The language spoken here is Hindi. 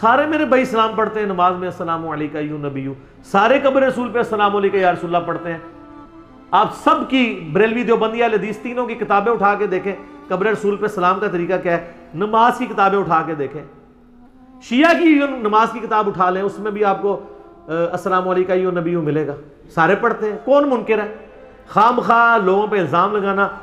सारे मेरे भाई सलाम पढ़ते हैं नमाज में असलम का यू नबी यू सारे कब्र रसूल पे असलम या पढ़ते हैं आप सब की बरेलवी देवबंदी लदीस तीनों की किताबें उठा के देखें कब्र रसूल पे सलाम का तरीका क्या है नमाज की किताबें उठा के देखें शिया की नमाज की किताब उठा लें उसमें भी आपको असलम का यू नबी यू मिलेगा सारे पढ़ते हैं कौन मुनकर है खाम खा लोगों पर इल्ज़ाम लगाना